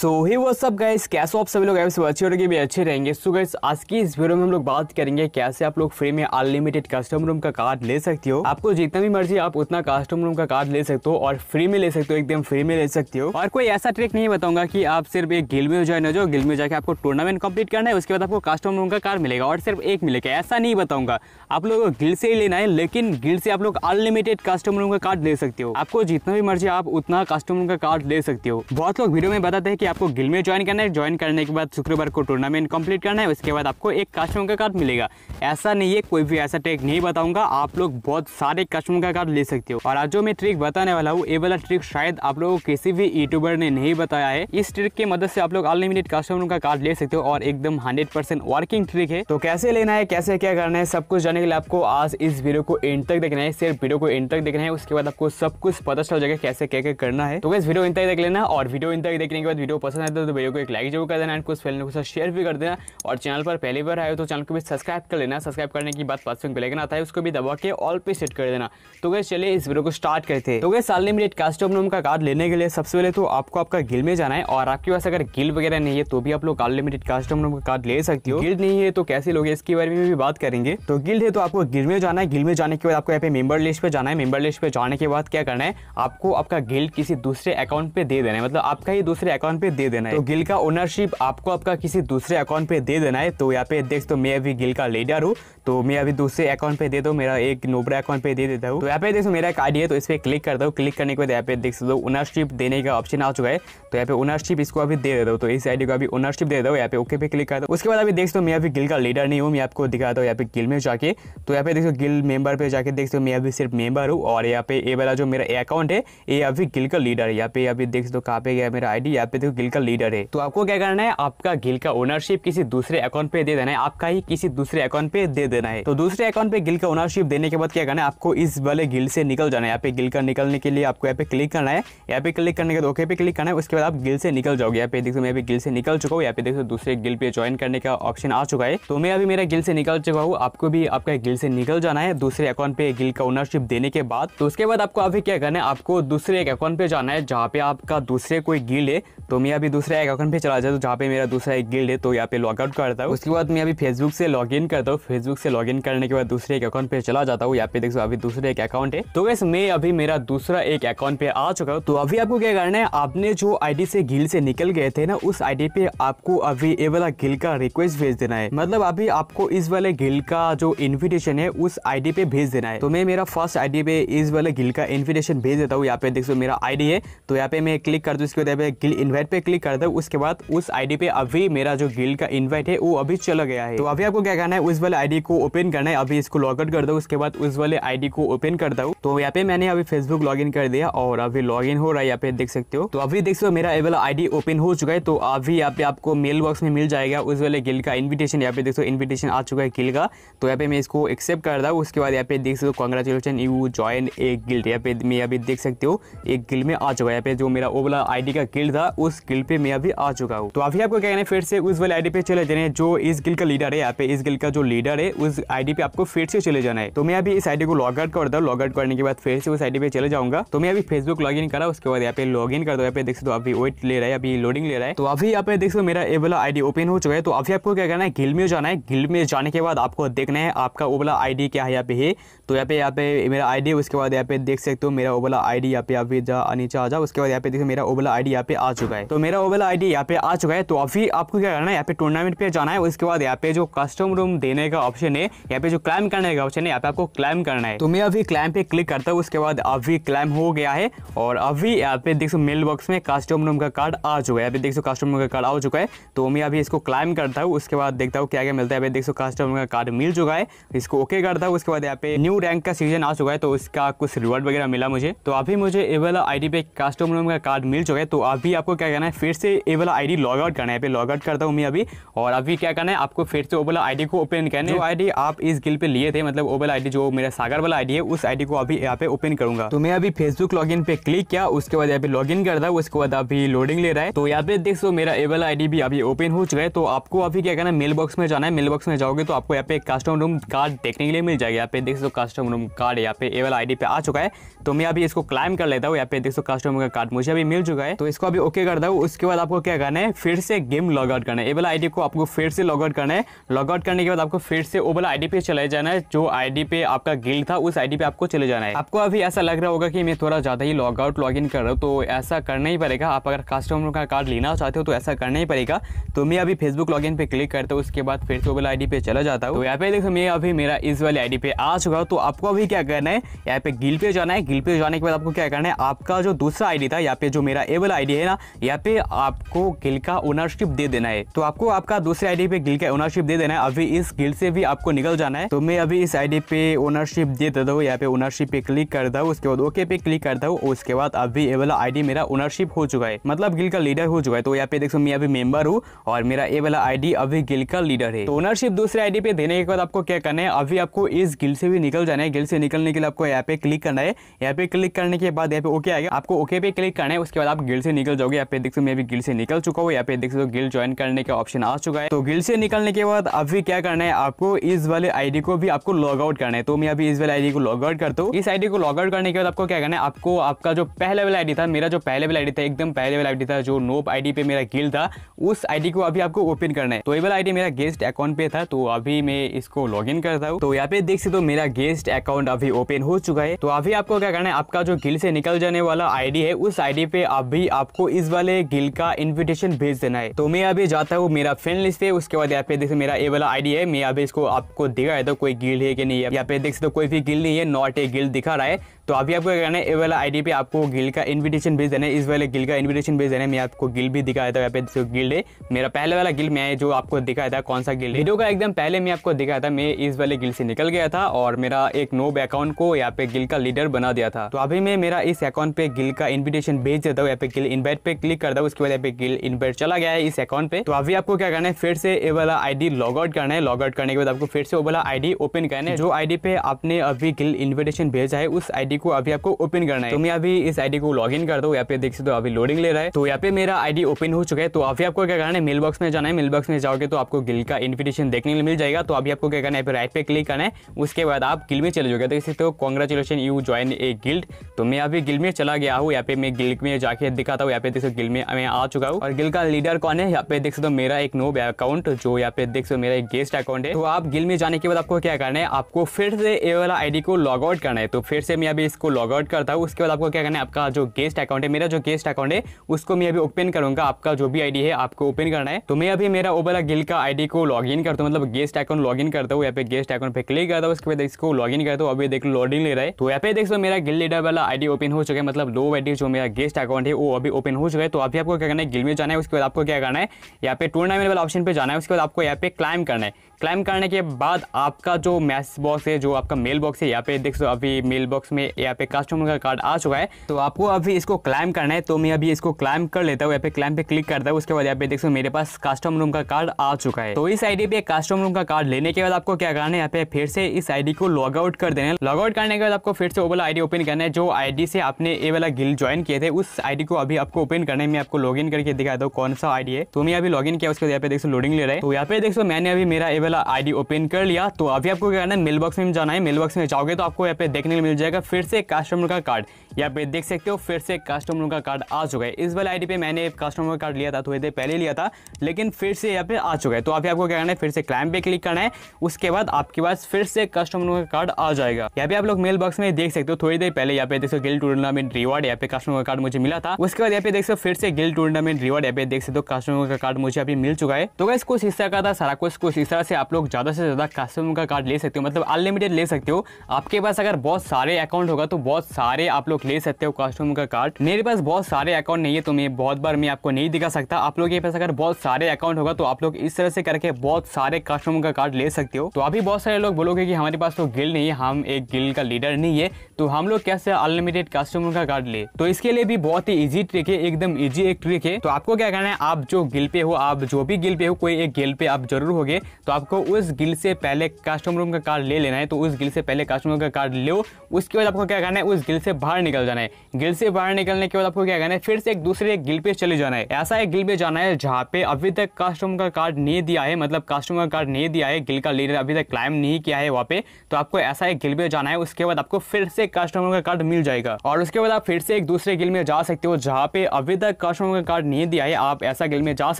सो ही वो सब गैस कैसे आप सभी लोग से अच्छे होगी भी अच्छे रहेंगे सो so गैस आज की इस वीडियो में हम लोग बात करेंगे कैसे आप लोग फ्री में अनलिमिटेड कस्टम रूम का कार्ड ले सकते हो आपको जितना भी मर्जी आप उतना कस्टम रूम का कार्ड ले सकते हो और फ्री में ले सकते हो एकदम फ्री में ले सकते हो और कोई ऐसा ट्रिक नहीं बताऊंगा की आप सिर्फ एक गिल में ज्वाइन हो जाओ गिल में जाकर आपको टूर्नामेंट कम्प्लीट करना है उसके बाद आपको कस्टम रूम का कार्ड मिलेगा और सिर्फ एक मिलेगा ऐसा नहीं बताऊंगा आप लोगों को गिल से ही लेना है लेकिन गिल से आप लोग अनलिमिटेड कस्टम रूम का कार्ड ले सकते हो आपको जितना भी मर्जी आप उतना कस्टम रूम का कार्ड ले सकते हो बहुत लोग वीडियो में बताते हैं कि आपको गिल में ज्वाइन करना है ज्वाइन करने के बाद शुक्रवार को टूर्नामेंट कंप्लीट करना है उसके बाद आपको एक कस्टमर का कार्ड मिलेगा ऐसा नहीं है कोई भी ऐसा ट्रिक नहीं बताऊंगा आप लोग बहुत सारे कस्टमर का कार्ड ले सकते हो और आज जो मैं ट्रिक बताने वाला हूँ ये वाला ट्रिक शायद आप लोगों को किसी भी यूट्यूबर ने नहीं बताया है इस ट्रिक की मदद से आप लोग अनलिमिटेड कस्टमर का कार्ड ले सकते हो और एकदम हंड्रेड वर्किंग ट्रिक है तो कैसे लेना है कैसे क्या करना है सब कुछ जाने के लिए आपको आज इस वीडियो को एंड तक देखना है सिर्फ वीडियो को एंड तक देखना है उसके बाद आपको सब कुछ पता चल जाएगा कैसे क्या क्या करना है तो वैसे वीडियो इन तक देख लेना और वीडियो इन तक देखने के बाद वीडियो पसंद आए तो वीडियो को एक लाइक जरूर कर देना एंड कुछ फैलने के साथ शेयर भी कर देना और चैनल पर पहली बार आए तो चैनल को भी सब्सक्राइब कर लेना सब्सक्राइब करने की बात पास में लेकिन आता है उसको भी दबा के ऑल पे सेट कर देना तो गए चलिए इस वीडियो को स्टार्ट करते हैं तो गए साल अनलिमिटेड कास्ट ऑफ का कार्ड लेने के लिए सबसे पहले तो आपको आपका गिल में जाना है और आपके पास अगर गिल वगैरह नहीं है तो भी आप लोग अनलिमिटेड कास्ट ऑफ का कार्ड ले सकते हो गिल नहीं है तो कैसे लोग इसके बारे में भी बात करेंगे तो गिल है तो आपको गिल में जाना है गिल में जाने के बाद आपको यहाँ पे मेंबर लिस्ट पे जाना है मेंबर लिस्ट पे जाने के बाद क्या करना है आपको आपका गिल किसी दूसरे अकाउंट पे दे देना है मतलब आपका ही दूसरे अकाउंट पे पे दे देना है तो गिल का ओनरशिप आपको आपका किसी दूसरे अकाउंट पे दे देना है तो यहाँ पे देख तो मैं अभी गिल का लीडर हूँ तो मैं अभी दूसरे अकाउंट पे दे दो मेरा एक नोबरा अकाउंट पे दे देता हूँ तो यहाँ पे देखो मेरा एक आईडी है तो इस पर क्लिक करता हूँ क्लिक करने के बाद यहाँ पे देख सकते ओनरशिप देने का ऑप्शन आ चुका है तो यहाँ पे ओनरशिप इसको अभी दे देता हूँ तो इस आईडी को अभी ओनरशिप दे देता हूँ यहाँ पे ओके पे क्लिक करता हूँ उसके बाद अभी देख सकते मैं अभी गिल का लीडर नहीं हूँ मैं आपको दिखाता हूँ यहाँ पे गिल में जाके तो यहाँ पे देखो गिल मेंबर पे जाके देख सो मैं अभी सिर्फ मेंबर हूँ और यहाँ पे ये वाला जो मेरा अकाउंट है ये अभी गिल का लीडर है यहाँ पे अभी देख सकते कहाँ पे गया मेरा आईडी यहाँ पे देखो गिल का लीडर है तो आपको क्या करना है आपका गिल का ओनरशिप किसी दूसरे अकाउंट पे दे देना है आपका ही किसी दूसरे अकाउंट पे दे देना है तो दूसरे अकाउंट पे गिल का ओनरशिप देने के बाद क्या करना है आपको इस वाले गिल से निकल जाना है यहाँ पे गिल का निकलने के लिए आपको यहाँ पे क्लिक करना है यहाँ पे क्लिक करने के बाद ओके पे क्लिक करना है उसके बाद आप गिल से निकल जाओगे यहाँ पे देखो मैं अभी गिल से निकल चुका हूँ यहाँ पे देखो दूसरे गिल पे ज्वाइन करने का ऑप्शन आ चुका है तो मैं अभी मेरा गिल से निकल चुका हूँ आपको भी आपका गिल से निकल जाना है दूसरे अकाउंट पे गिल का ओनरशिप देने के बाद तो उसके बाद आपको अभी क्या करना है आपको दूसरे एक अकाउंट पे जाना है जहाँ पे आपका दूसरे कोई गिल है तो मैं अभी दूसरा एक अकाउंट पे चला जाता तो हूँ जहाँ पे मेरा दूसरा एक गिल्ड है तो यहाँ पे लॉगआउट करता हूँ उसके बाद मैं अभी फेसबुक से लॉग इन करता हूँ फेसबुक से लॉग इन करने के बाद दूसरे एक अकाउंट पे चला जाता हूँ यहाँ पे देखो अभी दूसरे एक अकाउंट है तो वैसे मैं अभी मेरा दूसरा एक अकाउंट पे आ चुका हूँ तो अभी आपको क्या करना है आपने जो आई से गिल से निकल गए थे ना उस आई पे आपको अभी ये वाला गिल का रिक्वेस्ट भेज देना है मतलब अभी आपको इस वाले गिल का जो इन्विटेशन है उस आई पे भेज देना है तो मैं मेरा फर्स्ट आई पे इस वाले गिल का इन्विटेशन भेज देता हूँ यहाँ पे देखो मेरा आई है तो यहाँ पे मैं क्लिक कर दू इसके बाद गिल इन्वाइट पे क्लिक कर दो उसके बाद उस आईडी पे अभी मेरा जो गिल्ड का इनवाइट है वो अभी चला गया है तो अभी आपको क्या करना है उस वाले आईडी को ओपन करना है अभी इसको लॉग आउट कर दो उसके बाद उस वाले आईडी को ओपन कर दो तो यहाँ पे मैंने अभी फेसबुक लॉग कर दिया और अभी लॉग हो रहा है यहाँ पे देख सकते हो तो अभी देख सकते हो मेरा वाला आईडी ओपन हो चुका है तो अभी यहाँ पे आपको मेल बॉक्स में मिल जाएगा उस वाले गिल का इन्विटेशन यहाँ पे देखो इन्विटेशन आ चुका है गिल का तो यहाँ पे मैं इसको एक्सेप्ट कर रहा हूँ उसके बाद यहाँ पे देख सकते हो congratulation you join a guild यहाँ पे मैं अभी देख सकते हो एक गिल्ड में आ चुका है यहाँ पे जो मेरा वो वाला आईडी का गिल्ड था उस गिल पे मैं अभी आ चुका हूँ तो अभी आपको क्या है फिर से उस वाले आईडी पे चले जाने जो इस गिल का लीडर है यहाँ पे इस गिल का जो लीडर है उस आईडी पे आपको फिर से चले जाना है तो मैं अभी इस आईडी को लॉग आउट कर दू लॉग आउट करने के बाद फिर से उस आईडी पे चले जाऊंगा तो मैं अभी फेसबुक लॉग इन करा उसके बाद यहाँ पे लॉग इन कर दो पे देख सकते अभी वेट ले रहा है अभी लोडिंग ले रहा है तो अभी यहाँ पे देख सो मेरा ए वाला आईडी ओपन हो चुका है तो अभी आपको क्या करना है गिल में जाना है गिल में जाने के बाद आपको देखना है आपका ओबला आई डी क्या है यहाँ पे है तो यहाँ पे यहाँ पे मेरा आईडी उसके बाद यहाँ पे देख सकते हो मेरा ओबला आईडी यहाँ पे अभी जा नीचे आ जाओ उसके बाद यहाँ पे देखो मेरा ओबला आईडी यहाँ पे आ चुका है तो मेरा ओवल आई आईडी यहाँ पे आ चुका है तो अभी आपको क्या करना है यहाँ पे टूर्नामेंट पे जाना है उसके बाद यहाँ पे जो कस्टम रूम देने का ऑप्शन है यहाँ पे जो क्लाइम करने का ऑप्शन है यहाँ पे आपको क्लाइम करना है तो मैं अभी क्लाइम पे क्लिक करता हूँ उसके बाद अभी क्लाइम हो गया है और अभी यहाँ पे देख सो मेल बॉक्स में कस्टम रूम का कार्ड आ चुका है अभी देख सो कस्टम रूम का कार्ड आ चुका है तो मैं अभी इसको क्लाइम करता हूँ उसके बाद देखता हूँ क्या क्या मिलता है अभी देख सो कस्टम रूम का कार्ड मिल चुका है इसको ओके करता हूँ उसके बाद यहाँ पे न्यू रैंक का सीजन आ चुका है तो उसका कुछ रिवॉर्ड वगैरह मिला मुझे तो अभी मुझे एवल आई पे कस्टम रूम का कार्ड मिल चुका है तो अभी आपको क्या करना है फिर से ये वाला आई डी लॉग आउट करना है लॉग आउट करता हूँ मैं अभी और अभी क्या करना है आपको फिर से वो वाला आईडी को ओपन करना है जो डी आप इस गिल पे लिए थे मतलब वो वाला आईडी जो मेरा सागर वाला आईडी है उस आईडी को अभी यहाँ पे ओपन करूंगा तो मैं अभी फेसबुक लॉगिन पे क्लिक किया उसके बाद यहाँ पे लॉग इन करता हूँ उसके बाद अभी लोडिंग ले रहा है तो यहाँ पे देख सो मेरा एवल आईडी भी अभी ओपन हो चुका है तो आपको अभी क्या करना है मेल बॉक्स में जाना है मेल बॉक्स में जाओगे तो आपको यहाँ पे कस्टम रूम कार्ड देखने के लिए मिल जाएगा यहाँ पे देख सो कस्टम रूम कार्ड यहाँ पे एवल आईडी पे आ चुका है तो मैं अभी इसको क्लाइम कर लेता हूँ यहाँ पे देख सो कस्टम रूम का कार्ड मुझे अभी मिल चुका है तो इसको अभी ओके करता है उसके बाद आपको क्या करना है फिर से गेम लॉग आउट करना है ये वाला आईडी को आपको फिर से लॉग आउट करना है लॉग आउट करने के बाद आपको फिर से वो वाला आईडी पे चले जाना है जो आईडी पे आपका गिल था उस आईडी पे आपको चले जाना है आपको अभी ऐसा लग रहा होगा कि मैं थोड़ा ज़्यादा ही लॉग आउट लॉग इन कर रहा हूँ तो ऐसा करना ही पड़ेगा आप अगर कस्टमर का कार्ड लेना चाहते हो तो ऐसा करना ही पड़ेगा तो मैं अभी फेसबुक लॉग इन पे क्लिक करता हूँ उसके बाद फिर से वो वाला आई पे चला जाता हूँ तो यहाँ पे देखो मैं अभी मेरा इस वाले आई पे आ चुका हूँ तो आपको अभी क्या करना है यहाँ पे गिल पे जाना है गिल पे जाने के बाद आपको क्या करना है आपका जो दूसरा आई था यहाँ पे जो मेरा एबल आई है ना यहाँ पे आपको गिल का ओनरशिप दे देना है तो आपको आपका दूसरे आईडी पे गिल का ओनरशिप दे देना है अभी इस गिल से भी आपको निकल जाना है तो मैं अभी इस आईडी पे ओनरशिप दे देता हूँ यहाँ पे ओनरशिप पे क्लिक करता हूँ उसके बाद ओके पे क्लिक करता हूँ उसके बाद अभी ये वाला आईडी मेरा ओनरशिप हो चुका है मतलब गिल का लीडर हो चुका है तो यहाँ पे देखो मैं अभी मेंबर हूँ और मेरा ये वाला आईडी अभी गिल का लीडर है तो ओनरशिप दूसरे आईडी पे देने के बाद आपको क्या करना है अभी आपको इस गिल से भी निकल जाना है गिल से निकलने के लिए आपको यहाँ पे क्लिक करना है यहाँ पे क्लिक करने के बाद यहाँ पे ओके आएगा आपको ओके पे क्लिक करना है उसके बाद आप गिल से निकल जाओगे यहाँ पे देख सकते हो मैं अभी गिल से निकल चुका हूँ यहाँ पे देख सकते हो गिल ज्वाइन करने का ऑप्शन आ चुका है तो गिल से निकलने के बाद अभी क्या करना है आपको इस वाले आईडी को भी आपको लॉग आउट करना है तो मैं अभी इस वाले आईडी को लॉग आउट करता हूँ इस आईडी को लॉग आउट करने के बाद आपको क्या करना है आपको आपका जो पहले वाला आईडी था मेरा जो पहले वाला आईडी था एकदम पहले वाला आईडी था जो नोप आईडी पे मेरा गिल था उस आईडी को अभी आपको ओपन करना है तो वाला आईडी मेरा गेस्ट अकाउंट पे था तो अभी मैं इसको लॉग इन करता हूँ तो यहाँ पे देख सकते हो मेरा गेस्ट अकाउंट अभी ओपन हो चुका है तो अभी आपको क्या करना है आपका जो गिल से निकल जाने वाला आईडी है उस आईडी पे अभी आपको इस वाले गिल का इन्विटेशन भेज देना है तो मैं अभी जाता हूँ मेरा फ्रेंड लिस्ट है उसके बाद यहाँ पे देखो मेरा ए वाला आईडी है मैं अभी इसको आपको दिखा है तो कोई गिल है कि नहीं है यहाँ पे देख सकते कोई भी गिल नहीं है नॉट ए गिल दिखा रहा है तो अभी आपको क्या करना है ए वाला आईडी पे आपको गिल का इन्विटेशन भेज देना है इस वाले गिल का इन्विटेशन भेज देना है मैं आपको गिल भी दिखाया था यहाँ पे जो गिल्ड है मेरा पहले वाला गिल मैं जो आपको दिखाया था कौन सा गिल्ड वीडियो का एकदम पहले मैं आपको दिखाया था मैं इस वाले गिल से निकल गया था और मेरा एक नोब अकाउंट को यहाँ पे गिल का लीडर बना दिया था तो अभी मैं मेरा इस अकाउंट पे गिल का इन्विटेशन भेज देता हूँ यहाँ पे गिल इन्वाइट पे क्लिक करता हूँ उसके बाद यहाँ पे गिल इन्वाइट चला गया है इस अकाउंट पे तो अभी आपको क्या करना है फिर से ए वाला आई लॉग आउट करना है लॉग आउट करने के बाद आपको फिर से वो वाला डी ओपन करना है जो डी पे आपने अभी गिल इन्विटेशन भेजा है उस आईडी आईडी को अभी आपको ओपन करना है तो मैं अभी इस आईडी को लॉग कर दो यहाँ पे देख सकते हो अभी लोडिंग ले रहा है तो यहाँ पे मेरा आईडी ओपन हो चुका है तो अभी आपको क्या करना है मेल बॉक्स में जाना है मेल बॉक्स में जाओगे तो आपको गिल का इन्विटेशन देखने को मिल जाएगा तो अभी आपको क्या करना है राइट पे क्लिक करना है उसके बाद आप गिल में चले जाओगे देख सकते हो congratulation you join a guild तो मैं अभी गिल में चला गया हूँ यहाँ पे मैं गिल में जाके दिखाता हूँ यहाँ पे देख सकते गिल में मैं आ चुका हूँ और गिल का लीडर कौन है यहाँ पे देख सकते हो मेरा एक नो अकाउंट जो यहाँ पे देख सो मेरा एक गेस्ट अकाउंट है तो आप गिल में जाने के बाद आपको क्या करना है आपको फिर से ए वाला आईडी को लॉग आउट करना है तो फिर से मैं अभी इसको लॉग आउट करता हूँ उसके बाद आपको क्या करना है आपका जो गेस्ट अकाउंट है मेरा जो गेस्ट अकाउंट है उसको मैं अभी ओपन करूंगा आपका जो भी आईडी है आपको ओपन करना है तो मैं अभी मेरा ओबला गिल का आईडी को लॉग इन करता हूँ मतलब गेस्ट अकाउंट लॉग इन करता हूँ यहाँ पे गेस्ट अकाउंट पे क्लिक करता हूँ उसके बाद इसको लॉग इन करता हूँ अभी देख लॉग इन ले रहा है तो यहाँ पे देख सो मेरा गिल लीडर वाला आईडी ओपन हो चुका है मतलब लो आईडी जो मेरा गेस्ट अकाउंट है वो अभी ओपन हो चुका है तो अभी आपको क्या करना है गिल में जाना है उसके बाद आपको क्या करना है यहाँ पे टूर्नामेंट वाला ऑप्शन पे जाना है उसके बाद आपको यहाँ पे क्लाइम करना है क्लाइम करने के बाद आपका जो मैच बॉक्स है जो आपका मेल बॉक्स है यहाँ पे देख सो अभी मेल बॉक्स में यहाँ पे कस्टमर का कार्ड आ चुका है तो आपको अभी इसको क्लाइम करना है तो मैं अभी इसको क्लाइम कर लेता हूँ यहाँ पे क्लाइम पे क्लिक करता हूँ उसके बाद यहाँ पे देख सकते मेरे पास कस्टम रूम का कार्ड आ चुका है तो इस आईडी पे कस्टम रूम का कार्ड लेने के बाद आपको क्या करना है यहाँ पे फिर से इस आईडी को लॉग आउट कर देना है लॉग आउट करने के बाद आपको फिर से वो वाला आईडी ओपन करना है जो आईडी से आपने ए वाला गिल ज्वाइन किए थे उस आईडी को अभी आपको ओपन करने में आपको लॉग करके दिखाता हूँ कौन सा आईडी है तो मैं अभी लॉग किया उसके बाद यहाँ पे देख लोडिंग ले रहा है तो यहाँ पे देख मैंने अभी मेरा ए वाला आईडी ओपन कर लिया तो अभी आपको क्या करना है मेल बॉक्स में जाना है मेल बॉक्स में जाओगे तो आपको यहाँ पे देखने को मिल जाएगा फिर फिर से कस्टमर का कार्ड यहाँ पे देख सकते हो फिर से कस्टमर का कार्ड आ चुका है इस वाले आईडी पे मैंने कस्टमर कार्ड लिया था थोड़ी देर पहले लिया था लेकिन फिर से यहाँ पे आ चुका है तो अभी आपको क्या करना है फिर से क्लाइम पे क्लिक करना है उसके बाद आपके पास फिर से कस्टमर का कार्ड आ जाएगा यहाँ पे आप लोग मेल बॉक्स में देख सकते हो थोड़ी देर पहले यहाँ पे देखो गिल टूर्नामेंट रिवार्ड यहाँ पे कस्टमर का कार्ड मुझे मिला था उसके बाद यहाँ पे देख सो फिर से गिल टूर्नामेंट रिवार्ड यहाँ पे देख सकते हो कस्टमर का कार्ड मुझे अभी मिल चुका है तो गाइस कुछ हिस्सा का था सारा कुछ कुछ इस तरह से आप लोग ज्यादा से ज्यादा कस्टमर का कार्ड ले सकते हो मतलब अनलिमिटेड ले सकते हो आपके पास अगर बहुत सारे अकाउंट अकाउंट होगा तो बहुत सारे आप लोग ले सकते हो कस्टमर का कार्ड मेरे पास बहुत सारे अकाउंट नहीं है तो मैं बहुत बार मैं आपको नहीं दिखा सकता आप लोग के पास अगर बहुत सारे अकाउंट होगा तो आप लोग इस तरह से करके बहुत सारे कस्टमर का कार्ड ले सकते हो तो अभी बहुत सारे लोग बोलोगे की हमारे पास तो गिल नहीं है हम एक गिल का लीडर नहीं है तो हम लोग कैसे अनलिमिटेड कस्टमर का कार्ड ले तो इसके लिए भी बहुत ही इजी ट्रिक है एकदम इजी एक ट्रिक है तो आपको क्या करना है आप जो गिल पे हो आप जो भी गिल पे हो कोई एक गिल पे आप जरूर हो तो आपको उस गिल से पहले कस्टमर का कार्ड ले लेना है तो उस गिल से पहले कस्टमर का कार्ड लो उसके बाद आपको आपको क्या करना है उस गिल से बाहर निकल जाना है गिल से बाहर निकलने के बाद आपको क्या करना है फिर से एक दूसरे गिल पे चले जाना है ऐसा एक गिल पे जाना है जहाँ पे अभी तक कस्टमर का कार्ड नहीं दिया है मतलब कस्टमर कार्ड नहीं दिया है गिल का लीडर अभी तक क्लाइम नहीं किया है वहाँ पे तो आपको ऐसा एक गिल पे जाना है उसके बाद आपको फिर से कस्टमर का कार्ड मिल जाएगा और उसके बाद आप फिर से एक दूसरे गिल में जा सकते हो जहाँ पे अभी तक कस्टमर का कार्ड नहीं दिया है आप ऐसा गिल में जा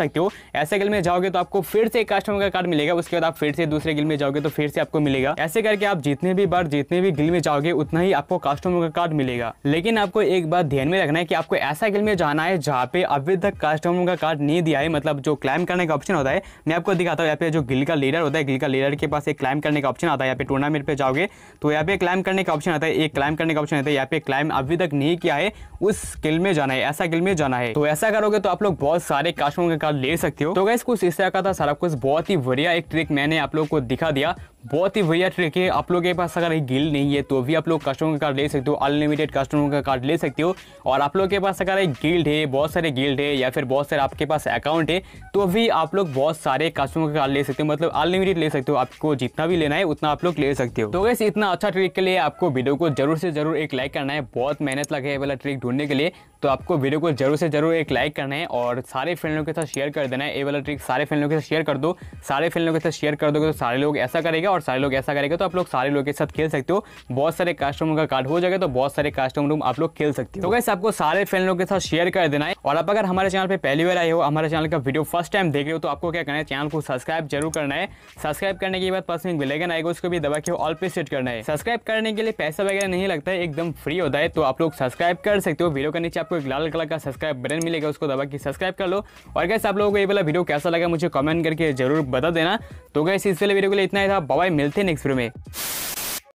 सकते हो ऐसे गिल में जाओगे तो आपको फिर से कस्टमर का कार्ड मिलेगा उसके बाद आप फिर से दूसरे गिल में जाओगे तो फिर से आपको मिलेगा ऐसे करके आप जितने भी बार जितने भी गिल में जाओगे उतना ही आप आपको कस्टमर का कार्ड मिलेगा लेकिन आपको एक बात ध्यान में रखना है कि आपको ऐसा गेम में जाना है जहाँ पे अभी तक कस्टमर का कार्ड नहीं दिया है मतलब जो क्लाइम करने का ऑप्शन होता है मैं आपको दिखाता हूँ यहाँ पे जो गिल का लीडर होता है गिल का लीडर के पास एक क्लाइम करने का ऑप्शन आता है यहाँ पे टूर्नामेंट पे जाओगे तो यहाँ पे क्लाइम करने का ऑप्शन आता है एक क्लाइम करने का ऑप्शन आता है यहाँ पे क्लाइम अभी तक नहीं किया है उस स्किल में जाना है ऐसा गिल में जाना है तो ऐसा करोगे तो आप लोग बहुत सारे कस्टमर का कार्ड ले सकते हो तो गैस कुछ इस तरह का था सारा कुछ बहुत ही बढ़िया एक ट्रिक मैंने आप लोग को दिखा दिया बहुत ही बढ़िया ट्रिक है आप लोग के पास अगर गिल नहीं है तो भी आप लोग कस्टमर कार्ड ले सकते हो अनलिमिटेड कस्टमर का कार्ड ले सकते हो और आप लोग के पास अगर एक गिल्ड है बहुत सारे गिल्ड है या फिर बहुत सारे आपके पास अकाउंट है तो भी आप लोग बहुत सारे कस्टमर का कार्ड ले सकते हो मतलब अनलिमिटेड ले सकते हो आपको जितना भी लेना है उतना आप लोग ले सकते हो तो वैसे इतना अच्छा ट्रिक के लिए आपको वीडियो को जरूर से जरूर एक लाइक करना है बहुत मेहनत लगे वाला ट्रिक ढूंढने के लिए तो आपको वीडियो को जरूर से जरूर एक लाइक करना है और सारे फ्रेंडों के साथ शेयर कर देना है ए वाला ट्रिक सारे फ्रेंडों के साथ शेयर कर दो सारे फ्रेंडों के साथ शेयर कर दोगे तो सारे लोग ऐसा करेगा और सारे लोग ऐसा करेगा तो आप लोग सारे लोग के साथ खेल सकते हो बहुत सारे कस्टम का कार्ड हो जाएगा तो बहुत सारे कस्टम रूम आप लोग खेल सकते हो तो कैसे आपको सारे फ्रेंडों के साथ शेयर कर देना है और आप अगर हमारे चैनल पर पहली बार आए हो हमारे चैनल का वीडियो फर्स्ट टाइम देख रहे हो तो आपको क्या करना है चैनल को सब्सक्राइब जरूर करना है सब्सक्राइब करने के बाद पर्सन में आएगा उसको भी दबा के ऑल पे सेट करना है सब्सक्राइब करने के लिए पैसा वगैरह नहीं लगता है एकदम फ्री होता है तो आप लोग सब्सक्राइब कर सकते हो वीडियो का नीचे आपको एक लाल कलर का सब्सक्राइब बटन मिलेगा उसको दबा के सब्सक्राइब कर लो और गैस आप लोगों को ये वाला वीडियो कैसा लगा मुझे कमेंट करके जरूर बता देना तो गैस इस वाले वीडियो के लिए इतना ही था बाबा मिलते हैं नेक्स्ट वीडियो में